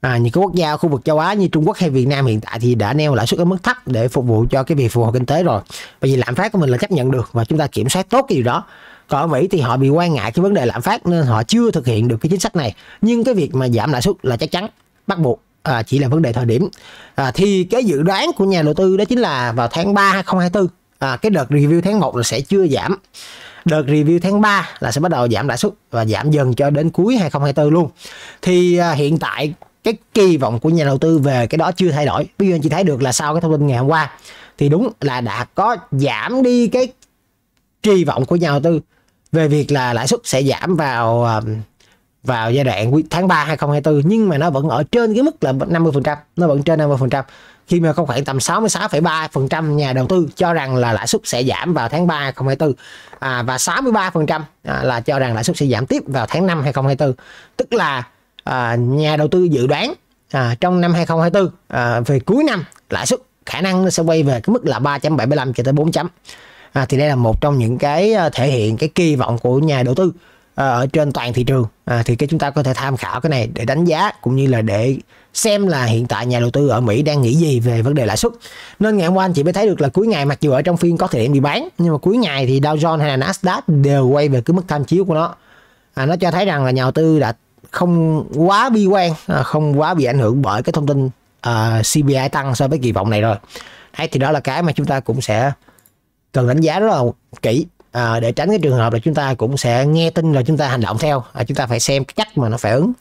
à, những cái quốc gia khu vực châu Á như Trung Quốc hay Việt Nam hiện tại thì đã neo lãi suất ở mức thấp để phục vụ cho cái việc phục hồi kinh tế rồi bởi vì lạm phát của mình là chấp nhận được và chúng ta kiểm soát tốt cái điều đó còn ở Mỹ thì họ bị quan ngại cái vấn đề lạm phát nên họ chưa thực hiện được cái chính sách này nhưng cái việc mà giảm lãi suất là chắc chắn bắt buộc à, chỉ là vấn đề thời điểm à, thì cái dự đoán của nhà đầu tư đó chính là vào tháng 3 2024 à, cái đợt review tháng 1 là sẽ chưa giảm đợt review tháng 3 là sẽ bắt đầu giảm lãi suất và giảm dần cho đến cuối 2024 luôn thì à, hiện tại cái kỳ vọng của nhà đầu tư về cái đó chưa thay đổi bây giờ anh chị thấy được là sau cái thông tin ngày hôm qua thì đúng là đã có giảm đi cái kỳ vọng của nhà đầu tư về việc là lãi suất sẽ giảm vào à, vào giai đoạn tháng 3 2024 nhưng mà nó vẫn ở trên cái mức là 50%, nó vẫn trên 50% khi mà có khoảng tầm 66,3% nhà đầu tư cho rằng là lãi suất sẽ giảm vào tháng 3 2024 à, và 63% à, là cho rằng lãi suất sẽ giảm tiếp vào tháng 5 2024. Tức là à, nhà đầu tư dự đoán à, trong năm 2024 à, về cuối năm lãi suất khả năng nó sẽ quay về cái mức là 3.75 cho tới 4 chấm. À, thì đây là một trong những cái à, thể hiện cái kỳ vọng của nhà đầu tư Ờ, ở trên toàn thị trường à, thì cái chúng ta có thể tham khảo cái này để đánh giá cũng như là để xem là hiện tại nhà đầu tư ở Mỹ đang nghĩ gì về vấn đề lãi suất nên ngày hôm qua anh chị mới thấy được là cuối ngày mặc dù ở trong phiên có thể điểm bị bán nhưng mà cuối ngày thì Dow Jones hay là Nasdaq đều quay về cái mức tham chiếu của nó à, nó cho thấy rằng là nhà đầu tư đã không quá bi quan à, không quá bị ảnh hưởng bởi cái thông tin uh, à, CPI tăng so với kỳ vọng này rồi hay thì đó là cái mà chúng ta cũng sẽ cần đánh giá rất là kỹ à, để tránh cái trường hợp là chúng ta cũng sẽ nghe tin là chúng ta hành động theo à, chúng ta phải xem cái cách mà nó phản ứng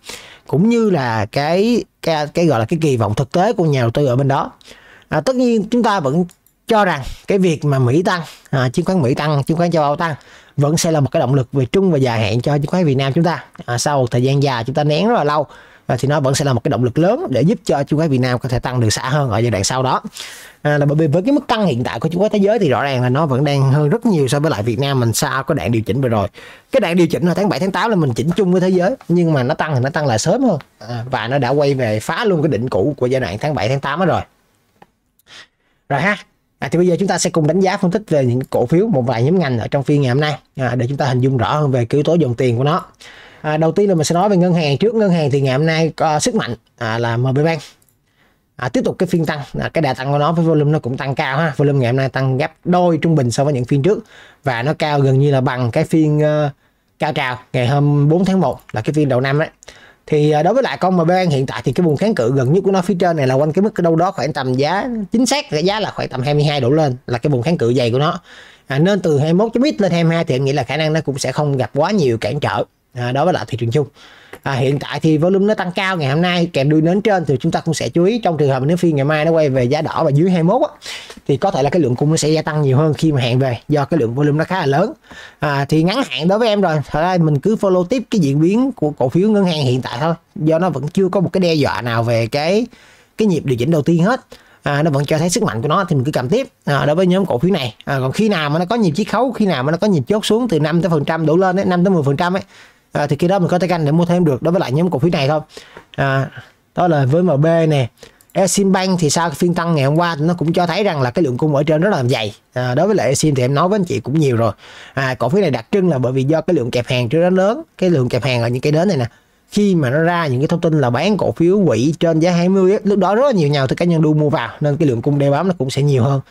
cũng như là cái cái, cái gọi là cái kỳ vọng thực tế của nhà đầu tư ở bên đó à, tất nhiên chúng ta vẫn cho rằng cái việc mà Mỹ tăng à, chứng khoán Mỹ tăng chứng khoán châu Âu tăng vẫn sẽ là một cái động lực về trung và dài hạn cho chứng khoán Việt Nam chúng ta à, sau một thời gian dài chúng ta nén rất là lâu À, thì nó vẫn sẽ là một cái động lực lớn để giúp cho chứng khoán Việt Nam có thể tăng được xa hơn ở giai đoạn sau đó à, là bởi vì với cái mức tăng hiện tại của chứng khoán thế giới thì rõ ràng là nó vẫn đang hơn rất nhiều so với lại Việt Nam mình sau cái đoạn điều chỉnh vừa rồi cái đoạn điều chỉnh là tháng 7 tháng 8 là mình chỉnh chung với thế giới nhưng mà nó tăng thì nó tăng lại sớm hơn à, và nó đã quay về phá luôn cái đỉnh cũ của giai đoạn tháng 7 tháng 8 đó rồi rồi ha À, thì bây giờ chúng ta sẽ cùng đánh giá phân tích về những cổ phiếu một vài nhóm ngành ở trong phiên ngày hôm nay à, để chúng ta hình dung rõ hơn về yếu tố dòng tiền của nó à, đầu tiên là mình sẽ nói về ngân hàng trước ngân hàng thì ngày hôm nay có sức mạnh à, là MB Bank à, tiếp tục cái phiên tăng à, cái đà tăng của nó với volume nó cũng tăng cao ha volume ngày hôm nay tăng gấp đôi trung bình so với những phiên trước và nó cao gần như là bằng cái phiên uh, cao trào ngày hôm 4 tháng 1 là cái phiên đầu năm đấy thì à, đối với lại con MB Bank hiện tại thì cái vùng kháng cự gần nhất của nó phía trên này là quanh cái mức đâu đó khoảng tầm giá chính xác cái giá là khoảng tầm 22 đổ lên là cái vùng kháng cự dày của nó à, nên từ 21 chấm x lên 22 thì em nghĩ là khả năng nó cũng sẽ không gặp quá nhiều cản trở à, đối với lại thị trường chung à, hiện tại thì volume nó tăng cao ngày hôm nay kèm đuôi nến trên thì chúng ta cũng sẽ chú ý trong trường hợp nếu phiên ngày mai nó quay về giá đỏ và dưới 21 á, thì có thể là cái lượng cung nó sẽ gia tăng nhiều hơn khi mà hẹn về do cái lượng volume nó khá là lớn à, thì ngắn hạn đối với em rồi thật ra mình cứ follow tiếp cái diễn biến của cổ phiếu ngân hàng hiện tại thôi do nó vẫn chưa có một cái đe dọa nào về cái cái nhịp điều chỉnh đầu tiên hết à, nó vẫn cho thấy sức mạnh của nó thì mình cứ cầm tiếp à, đối với nhóm cổ phiếu này à, còn khi nào mà nó có nhịp chiết khấu khi nào mà nó có nhịp chốt xuống từ 5 tới phần trăm đổ lên ấy, 5 tới 10 phần trăm ấy à, thì khi đó mình có thể canh để mua thêm được đối với lại nhóm cổ phiếu này thôi à, đó là với MB nè e Bank thì sau phiên tăng ngày hôm qua thì nó cũng cho thấy rằng là cái lượng cung ở trên rất là dày à, đối với lại Exim thì em nói với anh chị cũng nhiều rồi à, cổ phiếu này đặc trưng là bởi vì do cái lượng kẹp hàng trước đó lớn cái lượng kẹp hàng ở những cái đến này nè khi mà nó ra những cái thông tin là bán cổ phiếu quỹ trên giá 20 ấy, lúc đó rất là nhiều nhà đầu tư cá nhân đu mua vào nên cái lượng cung đeo bám nó cũng sẽ nhiều hơn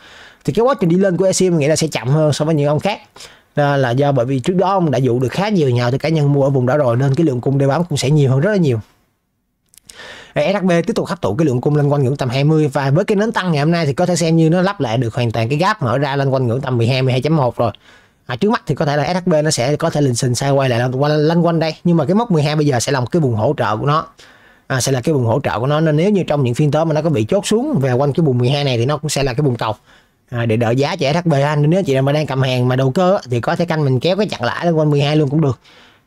thì cái quá trình đi lên của Exim nghĩa là sẽ chậm hơn so với những ông khác đó à, là do bởi vì trước đó ông đã dụ được khá nhiều nhà cho cá nhân mua ở vùng đó rồi nên cái lượng cung đeo bám cũng sẽ nhiều hơn rất là nhiều. SHB tiếp tục hấp thụ cái lượng cung lên quanh ngưỡng tầm 20 và với cái nến tăng ngày hôm nay thì có thể xem như nó lắp lại được hoàn toàn cái gap mở ra lên quanh ngưỡng tầm 12 12.1 rồi. À, trước mắt thì có thể là SHB nó sẽ có thể lình xình sai quay lại lăn quanh đây nhưng mà cái mốc 12 bây giờ sẽ là một cái vùng hỗ trợ của nó à, sẽ là cái vùng hỗ trợ của nó nên nếu như trong những phiên tới mà nó có bị chốt xuống về quanh cái vùng 12 này thì nó cũng sẽ là cái vùng cầu à, để đợi giá chạy SHB anh nếu chị nào mà đang cầm hàng mà đầu cơ thì có thể canh mình kéo cái chặn lãi lên quanh 12 luôn cũng được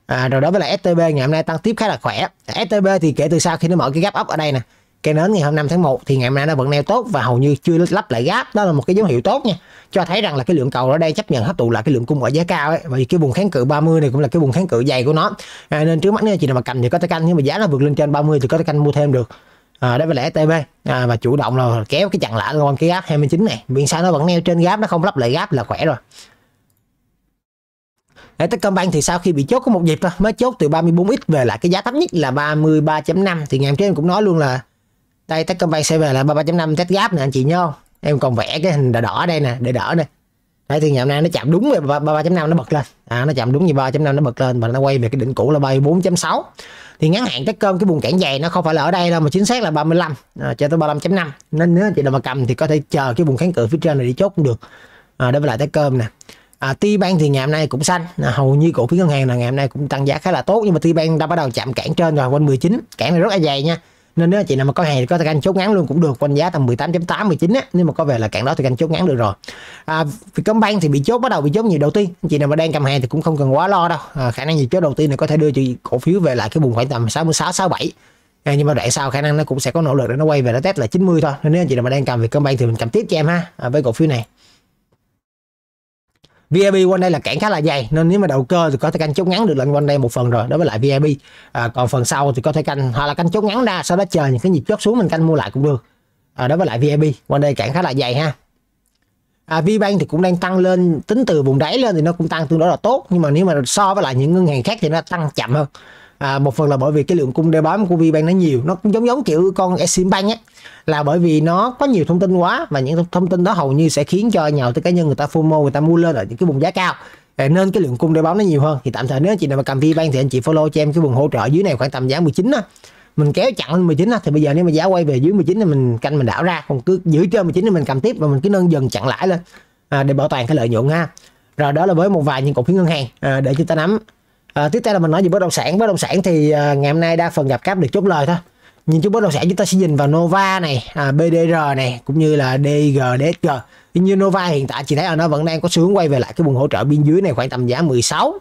à, rồi đối với lại STB ngày hôm nay tăng tiếp khá là khỏe STB thì kể từ sau khi nó mở cái gap up ở đây nè cây nến ngày hôm năm tháng 1 thì ngày hôm nay nó vẫn neo tốt và hầu như chưa lắp lại gap đó là một cái dấu hiệu tốt nha cho thấy rằng là cái lượng cầu ở đây chấp nhận hấp thụ lại cái lượng cung ở giá cao ấy Và cái vùng kháng cự 30 này cũng là cái vùng kháng cự dày của nó à, nên trước mắt nếu chị nào mà cành thì có thể canh nhưng mà giá nó vượt lên trên 30 thì có thể canh mua thêm được à, đối với lẻ TB à, và chủ động là kéo cái chặn lại lên cái gáp 29 này miễn sao nó vẫn neo trên gáp nó không lắp lại gáp là khỏe rồi để Techcombank thì sau khi bị chốt có một dịp thôi mới chốt từ 34x về lại cái giá thấp nhất là 33.5 thì ngày hôm trước em cũng nói luôn là đây Techcombank sẽ về là 33.5 test gáp nè anh chị nhớ không em còn vẽ cái hình đỏ đỏ đây nè để đỡ đây đấy thì ngày hôm nay nó chạm đúng ba ba chấm năm nó bật lên à, nó chạm đúng như ba chấm năm nó bật lên và nó quay về cái đỉnh cũ là 34.6 thì ngắn hạn cái cơm cái vùng cản dày nó không phải là ở đây đâu mà chính xác là 35 à, cho tới 35.5 nên nếu anh chị nào mà cầm thì có thể chờ cái vùng kháng cự phía trên này đi chốt cũng được à, đối với lại cái cơm nè À, T-Bank thì ngày hôm nay cũng xanh à, hầu như cổ phiếu ngân hàng là ngày hôm nay cũng tăng giá khá là tốt nhưng mà T-Bank đã bắt đầu chạm cản trên rồi quanh 19 cản này rất là dày nha nên nếu chị nào mà có hàng thì có thể canh chốt ngắn luôn cũng được quanh giá tầm 18.8 19 á nếu mà có về là cạn đó thì canh chốt ngắn được rồi à, ban thì bị chốt bắt đầu bị chốt nhiều đầu tiên chị nào mà đang cầm hàng thì cũng không cần quá lo đâu à, khả năng gì chốt đầu tiên này có thể đưa chị cổ phiếu về lại cái vùng khoảng tầm 66 67 à, nhưng mà đoạn sau khả năng nó cũng sẽ có nỗ lực để nó quay về nó test là 90 thôi nên nếu chị nào mà đang cầm công ban thì mình cầm tiếp cho em ha à, với cổ phiếu này VIP quanh đây là cản khá là dày nên nếu mà đầu cơ thì có thể canh chốt ngắn được lệnh quanh đây một phần rồi đối với lại VIP à, còn phần sau thì có thể canh hoặc là canh chốt ngắn ra sau đó chờ những cái nhịp chốt xuống mình canh mua lại cũng được à, đối với lại VIP quanh đây cản khá là dày ha à, VBank thì cũng đang tăng lên tính từ vùng đáy lên thì nó cũng tăng tương đối là tốt nhưng mà nếu mà so với lại những ngân hàng khác thì nó tăng chậm hơn à, một phần là bởi vì cái lượng cung đeo bám của VBank nó nhiều nó giống giống kiểu con Exim Bank ấy là bởi vì nó có nhiều thông tin quá và những thông tin đó hầu như sẽ khiến cho nhà đầu tư cá nhân người ta FOMO người ta mua lên ở những cái vùng giá cao nên cái lượng cung đeo bám nó nhiều hơn thì tạm thời nếu anh chị nào mà cầm VBank thì anh chị follow cho em cái vùng hỗ trợ dưới này khoảng tầm giá 19 á mình kéo chặn lên 19 á thì bây giờ nếu mà giá quay về dưới 19 thì mình canh mình đảo ra còn cứ giữ trên 19 thì mình cầm tiếp và mình cứ nâng dần chặn lại lên à, để bảo toàn cái lợi nhuận ha rồi đó là với một vài những cổ phiếu ngân hàng à, để chúng ta nắm à, tiếp theo là mình nói về bất động sản bất động sản thì à, ngày hôm nay đa phần gặp cáp được chốt lời thôi nhìn chút bất động sản chúng ta sẽ nhìn vào Nova này à, BDR này cũng như là DG DSG như Nova hiện tại chị thấy là nó vẫn đang có sướng quay về lại cái vùng hỗ trợ biên dưới này khoảng tầm giá 16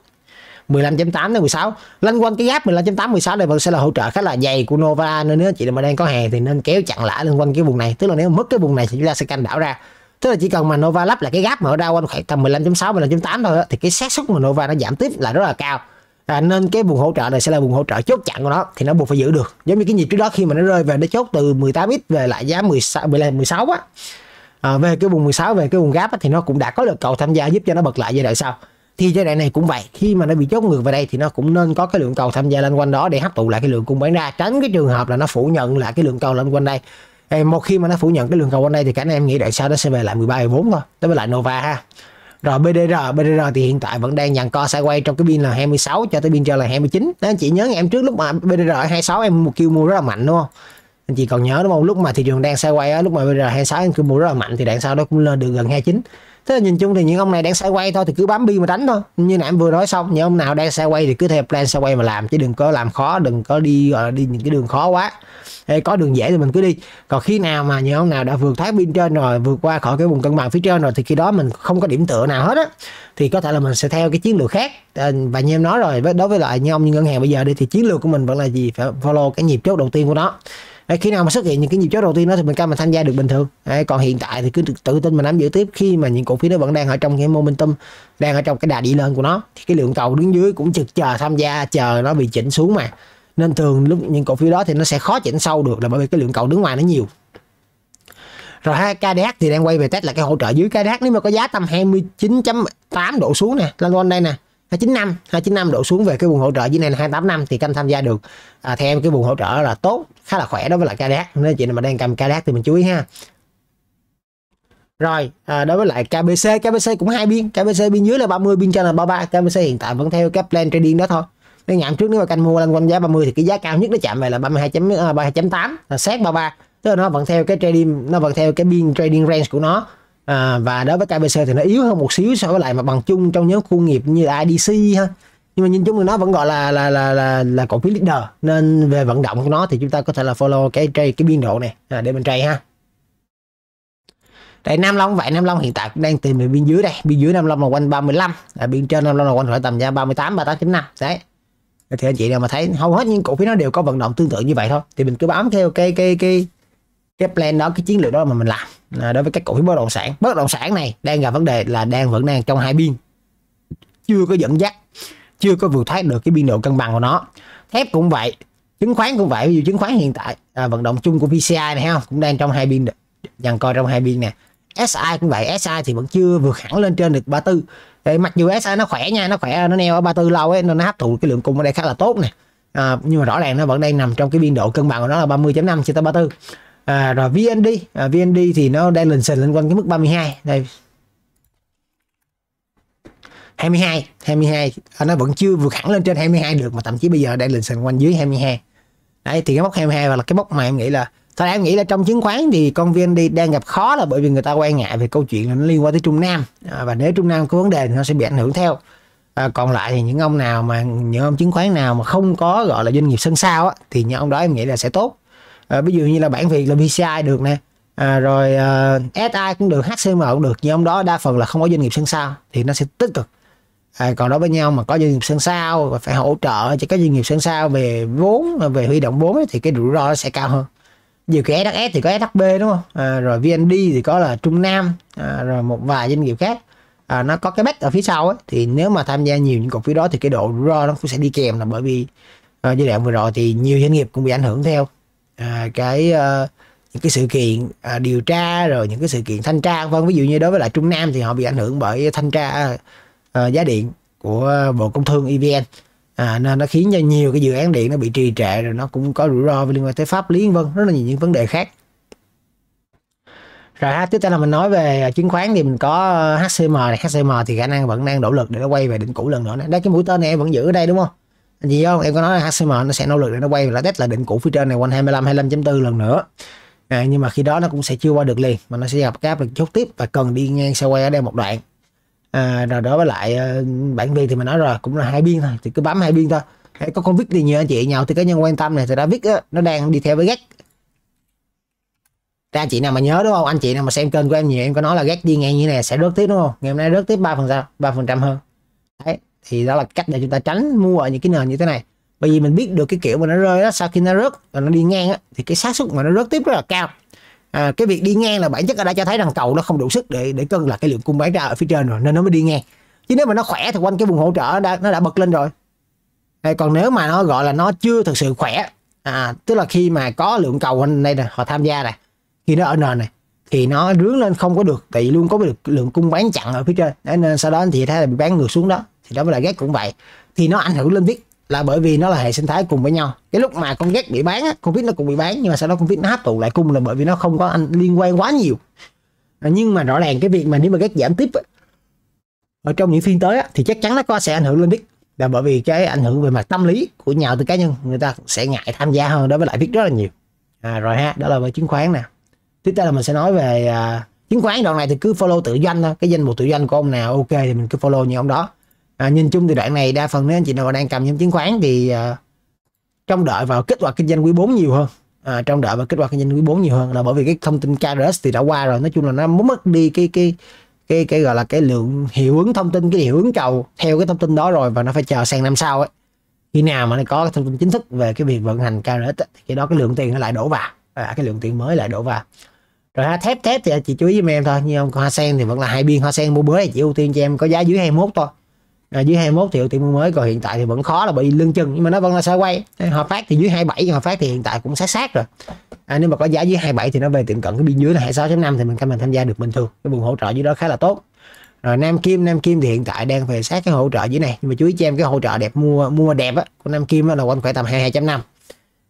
15.8 đến 16 lanh quanh cái gap 15.8 16 này vẫn sẽ là hỗ trợ khá là dày của Nova nên nếu chị mà đang có hàng thì nên kéo chặn lại liên quanh cái vùng này tức là nếu mất cái vùng này thì chúng ta sẽ canh đảo ra tức là chỉ cần mà Nova lắp là cái gáp mở ra quanh khoảng tầm 15.6 15.8 thôi đó, thì cái xác suất mà Nova nó giảm tiếp là rất là cao à, nên cái vùng hỗ trợ này sẽ là vùng hỗ trợ chốt chặn của nó thì nó buộc phải giữ được giống như cái nhịp trước đó khi mà nó rơi về nó chốt từ 18x về lại giá 16 15 16 á à, về cái vùng 16 về cái vùng gáp á, thì nó cũng đã có lực cầu tham gia giúp cho nó bật lại giai đoạn sau thì giai đoạn này cũng vậy khi mà nó bị chốt ngược vào đây thì nó cũng nên có cái lượng cầu tham gia lên quanh đó để hấp thụ lại cái lượng cung bán ra tránh cái trường hợp là nó phủ nhận lại cái lượng cầu lên quanh đây một khi mà nó phủ nhận cái lượng cầu quanh đây thì cả anh em nghĩ đoạn sau nó sẽ về lại 13 14 thôi tới với lại Nova ha rồi BDR BDR thì hiện tại vẫn đang dàn co sideways trong cái pin là 26 cho tới pin trên là 29 đó anh chị nhớ em trước lúc mà BDR 26 em một kêu mua rất là mạnh đúng không anh chị còn nhớ đúng không lúc mà thị trường đang sideways lúc mà BDR 26 em kêu mua rất là mạnh thì đạn sau đó cũng lên được gần 29 thế là nhìn chung thì những ông này đang xe quay thôi thì cứ bám bi mà đánh thôi như nãy em vừa nói xong những ông nào đang xe quay thì cứ theo plan xe quay mà làm chứ đừng có làm khó đừng có đi gọi ờ, là đi những cái đường khó quá hay có đường dễ thì mình cứ đi còn khi nào mà những ông nào đã vượt thoát bên trên rồi vượt qua khỏi cái vùng cân bằng phía trên rồi thì khi đó mình không có điểm tựa nào hết á thì có thể là mình sẽ theo cái chiến lược khác ờ, và như em nói rồi đối với lại như ông như ngân hàng bây giờ đi thì chiến lược của mình vẫn là gì phải follow cái nhịp chốt đầu tiên của nó Đấy, khi nào mà xuất hiện những cái nhịp chốt đầu tiên đó thì mình cam mình tham gia được bình thường Đấy, còn hiện tại thì cứ tự tin mình nắm giữ tiếp khi mà những cổ phiếu nó vẫn đang ở trong cái momentum đang ở trong cái đà đi lên của nó thì cái lượng cầu đứng dưới cũng trực chờ tham gia chờ nó bị chỉnh xuống mà nên thường lúc những cổ phiếu đó thì nó sẽ khó chỉnh sâu được là bởi vì cái lượng cầu đứng ngoài nó nhiều rồi hai KDH thì đang quay về test là cái hỗ trợ dưới KDH nếu mà có giá tầm 29.8 độ xuống nè lên quanh đây nè 295 295 độ xuống về cái vùng hỗ trợ dưới này là 285 thì canh tham gia được à, theo em cái vùng hỗ trợ là tốt khá là khỏe đối với lại kadak nên chị nào mà đang cầm kadak thì mình chú ý ha rồi à, đối với lại KBC KBC cũng hai biên KBC biên dưới là 30 biên trên là 33 KBC hiện tại vẫn theo cái plan trading đó thôi nên ngày trước nếu mà canh mua lên quanh giá 30 thì cái giá cao nhất nó chạm về là 32.8 à, là sát 33 tức là nó vẫn theo cái trading nó vẫn theo cái biên trading range của nó à, và đối với KBC thì nó yếu hơn một xíu so với lại mà bằng chung trong nhóm khu nghiệp như IDC ha nhưng mà nhìn chung thì nó vẫn gọi là là là là, là cổ phiếu leader nên về vận động của nó thì chúng ta có thể là follow cái cái, cái biên độ này à, để mình trade ha đây Nam Long vậy Nam Long hiện tại cũng đang tìm về biên dưới đây biên dưới Nam Long là quanh 35 à, biên trên Nam Long là quanh khoảng tầm giá 38 38.95 đấy thì anh chị nào mà thấy hầu hết những cổ phiếu nó đều có vận động tương tự như vậy thôi thì mình cứ bám theo cái cái cái cái plan đó cái chiến lược đó mà mình làm à, đối với các cổ phiếu bất động sản bất động sản này đang gặp vấn đề là đang vẫn đang trong hai biên chưa có dẫn dắt chưa có vượt thoát được cái biên độ cân bằng của nó thép cũng vậy chứng khoán cũng vậy ví dụ chứng khoán hiện tại à, vận động chung của PCI này ha cũng đang trong hai biên dàn coi trong hai biên nè SI cũng vậy SI thì vẫn chưa vượt hẳn lên trên được 34 Để mặc dù SI nó khỏe nha nó khỏe nó neo ở 34 lâu ấy nên nó hấp thụ cái lượng cung ở đây khá là tốt nè à, nhưng mà rõ ràng nó vẫn đang nằm trong cái biên độ cân bằng của nó là 30.5 cho tới 34 à, rồi VND à, VND thì nó đang lình xình lên quanh cái mức 32 đây 22 22 à, nó vẫn chưa vượt hẳn lên trên 22 được mà thậm chí bây giờ đang lình xình quanh dưới 22 đấy thì cái mốc 22 và là cái mốc mà em nghĩ là thật ra em nghĩ là trong chứng khoán thì con VND đang gặp khó là bởi vì người ta quan ngại về câu chuyện là nó liên quan tới Trung Nam à, và nếu Trung Nam có vấn đề thì nó sẽ bị ảnh hưởng theo à, còn lại thì những ông nào mà những ông chứng khoán nào mà không có gọi là doanh nghiệp sân sao á, thì những ông đó em nghĩ là sẽ tốt à, ví dụ như là bản Việt là VCI được nè à, rồi uh, à, SI cũng được HCM cũng được nhưng ông đó đa phần là không có doanh nghiệp sân sao thì nó sẽ tích cực à, còn đối với nhau mà có doanh nghiệp sân sau và phải hỗ trợ cho các doanh nghiệp sân sau về vốn về huy động vốn thì cái rủi ro sẽ cao hơn nhiều cái SHS thì có SHB đúng không à, rồi VND thì có là Trung Nam à, rồi một vài doanh nghiệp khác à, nó có cái bet ở phía sau ấy, thì nếu mà tham gia nhiều những cổ phiếu đó thì cái độ rủi ro nó cũng sẽ đi kèm là bởi vì à, giai đoạn vừa rồi thì nhiều doanh nghiệp cũng bị ảnh hưởng theo à, cái à, những cái sự kiện à, điều tra rồi những cái sự kiện thanh tra vân ví dụ như đối với lại Trung Nam thì họ bị ảnh hưởng bởi thanh tra Ờ, giá điện của Bộ Công Thương EVN à, nên nó khiến cho nhiều cái dự án điện nó bị trì trệ rồi nó cũng có rủi ro liên quan tới pháp lý vân rất là nhiều những vấn đề khác rồi ha tiếp theo là mình nói về chứng khoán thì mình có ờ, HCM này HCM thì khả năng vẫn đang nỗ lực để nó quay về đỉnh cũ lần nữa này. đây cái mũi tên này em vẫn giữ ở đây đúng không anh gì không em có nói là HCM nó sẽ nỗ lực để nó quay về lại test là đỉnh cũ phía trên này quanh 25 25.4 lần nữa à, nhưng mà khi đó nó cũng sẽ chưa qua được liền mà nó sẽ gặp gáp được chút tiếp và cần đi ngang xe quay ở đây một đoạn à, rồi đó với lại ờ, bản viên thì mình nói rồi cũng là hai biên thôi thì cứ bấm hai biên thôi hay có con viết thì nhiều anh chị nhau thì cá nhân quan tâm này thì đã viết nó đang đi theo với gác ra chị nào mà nhớ đúng không anh chị nào mà xem kênh của em nhiều em có nói là gác đi ngang như này sẽ rớt tiếp đúng không ngày hôm nay rớt tiếp ba phần sao ba phần trăm hơn đấy thì đó là cách để chúng ta tránh mua ở những cái nền như thế này bởi vì mình biết được cái kiểu mà nó rơi đó sau khi nó rớt và nó đi ngang á thì cái xác suất mà nó rớt tiếp rất là cao à, cái việc đi ngang là bản chất đã cho thấy rằng cầu nó không đủ sức để để cân là cái lượng cung bán ra ở phía trên rồi nên nó mới đi ngang chứ nếu mà nó khỏe thì quanh cái vùng hỗ trợ đã, nó đã bật lên rồi à, còn nếu mà nó gọi là nó chưa thực sự khỏe à, tức là khi mà có lượng cầu anh đây nè họ tham gia này khi nó ở nền này thì nó rướng lên không có được tại vì luôn có được lượng cung bán chặn ở phía trên Đấy, nên sau đó thì thấy là bị bán ngược xuống đó thì đó mới là ghét cũng vậy thì nó ảnh hưởng lên viết là bởi vì nó là hệ sinh thái cùng với nhau cái lúc mà con ghét bị bán á, con nó cũng bị bán nhưng mà sau đó con nó hấp thụ lại cung là bởi vì nó không có anh liên quan quá nhiều nhưng mà rõ ràng cái việc mà nếu mà ghét giảm tiếp ở trong những phiên tới á, thì chắc chắn nó có sẽ ảnh hưởng lên biết là bởi vì cái ảnh hưởng về mặt tâm lý của nhà đầu tư cá nhân người ta sẽ ngại tham gia hơn đối với lại biết rất là nhiều à, rồi ha đó là về chứng khoán nè tiếp theo là mình sẽ nói về à, chứng khoán đoạn này thì cứ follow tự doanh thôi cái danh mục tự doanh của ông nào ok thì mình cứ follow như ông đó à, nhìn chung thì đoạn này đa phần nếu anh chị nào đang cầm nhóm chứng khoán thì à, trong đợi vào kết quả kinh doanh quý 4 nhiều hơn à, trong đợi vào kết quả kinh doanh quý 4 nhiều hơn là bởi vì cái thông tin KRS thì đã qua rồi nói chung là nó mất đi cái cái cái cái gọi là cái lượng hiệu ứng thông tin cái hiệu ứng cầu theo cái thông tin đó rồi và nó phải chờ sang năm sau ấy khi nào mà nó có thông tin chính thức về cái việc vận hành KRS ấy, thì cái đó cái lượng tiền nó lại đổ vào à, cái lượng tiền mới lại đổ vào rồi thép thép thì chị chú ý với em thôi nhưng ông hoa sen thì vẫn là hai biên hoa sen mua bới chị ưu tiên cho em có giá dưới 21 thôi à, dưới 21 triệu tiền mới còn hiện tại thì vẫn khó là bị lưng chừng nhưng mà nó vẫn là sẽ quay hợp phát thì dưới 27 hợp phát thì hiện tại cũng sát sát rồi à, nếu mà có giá dưới 27 thì nó về tiệm cận cái biên dưới là 26.5 thì mình cam mình tham gia được bình thường cái vùng hỗ trợ dưới đó khá là tốt rồi Nam Kim Nam Kim thì hiện tại đang về sát cái hỗ trợ dưới này nhưng mà chú ý cho em cái hỗ trợ đẹp mua mua đẹp á của Nam Kim là quanh khoảng tầm 22.5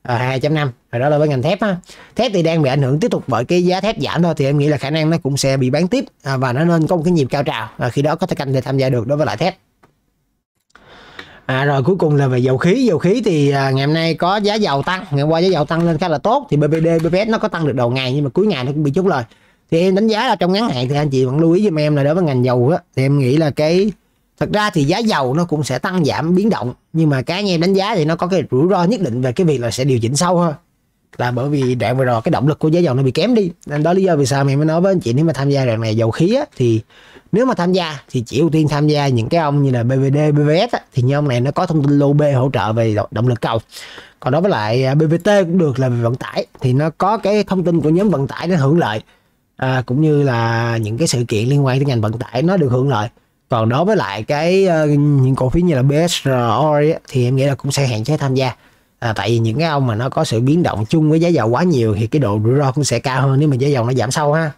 à, 2.5 rồi đó là với ngành thép ha. thép thì đang bị ảnh hưởng tiếp tục bởi cái giá thép giảm thôi thì em nghĩ là khả năng nó cũng sẽ bị bán tiếp à, và nó nên có một cái nhịp cao trào và khi đó có thể canh để tham gia được đối với lại thép À, rồi cuối cùng là về dầu khí dầu khí thì à, ngày hôm nay có giá dầu tăng ngày hôm qua giá dầu tăng lên khá là tốt thì BPD BPS nó có tăng được đầu ngày nhưng mà cuối ngày nó cũng bị chút lời thì em đánh giá là trong ngắn hạn thì anh chị vẫn lưu ý giùm em là đối với ngành dầu đó, thì em nghĩ là cái thật ra thì giá dầu nó cũng sẽ tăng giảm biến động nhưng mà cái anh em đánh giá thì nó có cái rủi ro nhất định về cái việc là sẽ điều chỉnh sâu hơn là bởi vì đoạn vừa rồi cái động lực của giá dầu nó bị kém đi nên đó lý do vì sao mình mới nói với anh chị nếu mà tham gia đoạn này dầu khí á, thì nếu mà tham gia thì chỉ ưu tiên tham gia những cái ông như là BVD, BVS á, thì như ông này nó có thông tin lô B hỗ trợ về động lực cầu còn đối với lại à, BVT cũng được là về vận tải thì nó có cái thông tin của nhóm vận tải nó hưởng lợi à, cũng như là những cái sự kiện liên quan tới ngành vận tải nó được hưởng lợi còn đối với lại cái ờ, những cổ phiếu như là BSR thì em nghĩ là cũng sẽ hạn chế tham gia à, tại vì những cái ông mà nó có sự biến động chung với giá dầu quá nhiều thì cái độ rủi ro cũng sẽ cao hơn nếu mà giá dầu nó giảm sâu ha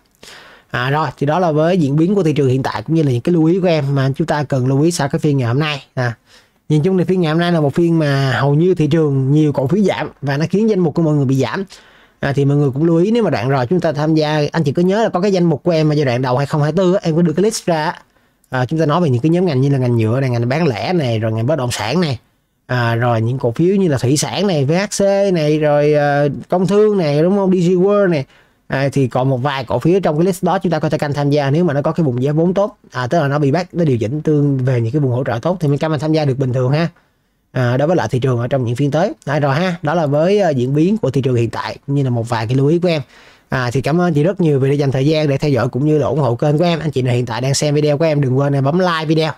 à, rồi thì đó là với diễn biến của thị trường hiện tại cũng như là những cái lưu ý của em mà chúng ta cần lưu ý sau cái phiên ngày hôm nay à, nhìn chung thì phiên ngày hôm nay là một phiên mà hầu như thị trường nhiều cổ phiếu giảm và nó khiến danh mục của mọi người bị giảm À, thì mọi người cũng lưu ý nếu mà đoạn rồi chúng ta tham gia anh chỉ có nhớ là có cái danh mục của em mà giai đoạn đầu 2024 em có đưa cái list ra à, chúng ta nói về những cái nhóm ngành như là ngành nhựa này ngành bán lẻ này rồi ngành bất động sản này à, rồi những cổ phiếu như là thủy sản này VHC này rồi uh, công thương này đúng không DG World này à, thì còn một vài cổ phiếu trong cái list đó chúng ta có thể canh tham gia nếu mà nó có cái vùng giá vốn tốt à, tức là nó bị bắt nó điều chỉnh tương về những cái vùng hỗ trợ tốt thì mình canh mình tham gia được bình thường ha à, đối với lại thị trường ở trong những phiên tới à, rồi ha đó là với uh, diễn biến của thị trường hiện tại cũng như là một vài cái lưu ý của em à, thì cảm ơn chị rất nhiều vì đã dành thời gian để theo dõi cũng như là ủng hộ kênh của em anh chị nào hiện tại đang xem video của em đừng quên là bấm like video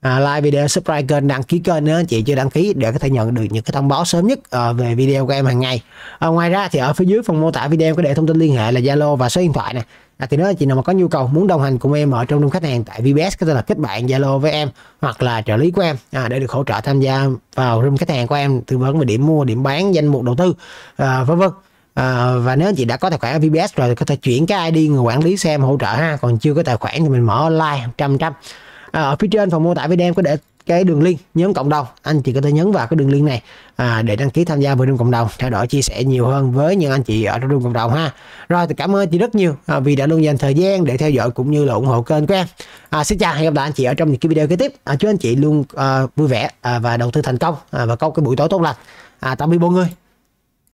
à, like video subscribe kênh đăng ký kênh nữa anh chị chưa đăng ký để có thể nhận được những cái thông báo sớm nhất à, về video của em hàng ngày à, ngoài ra thì ở phía dưới phần mô tả video có để thông tin liên hệ là zalo và số điện thoại này à, thì nếu chị nào mà có nhu cầu muốn đồng hành cùng em ở trong đông khách hàng tại VBS có thể là kết bạn Zalo với em hoặc là trợ lý của em à, để được hỗ trợ tham gia vào room khách hàng của em tư vấn về điểm mua điểm bán danh mục đầu tư à, vân vân À, và nếu chị đã có tài khoản VBS rồi thì có thể chuyển cái ID người quản lý xem hỗ trợ ha còn chưa có tài khoản thì mình mở online trăm trăm à, ở phía trên phần mô tả video em có để cái đường link nhóm cộng đồng anh chị có thể nhấn vào cái đường link này à, để đăng ký tham gia vào room cộng đồng trao đổi chia sẻ nhiều hơn với những anh chị ở trong room cộng đồng ha rồi thì cảm ơn chị rất nhiều à, vì đã luôn dành thời gian để theo dõi cũng như là ủng hộ kênh của em à, xin chào hẹn gặp lại anh chị ở trong những cái video kế tiếp à, chúc anh chị luôn à, vui vẻ à, và đầu tư thành công à, và có cái buổi tối tốt lành à, tạm biệt mọi người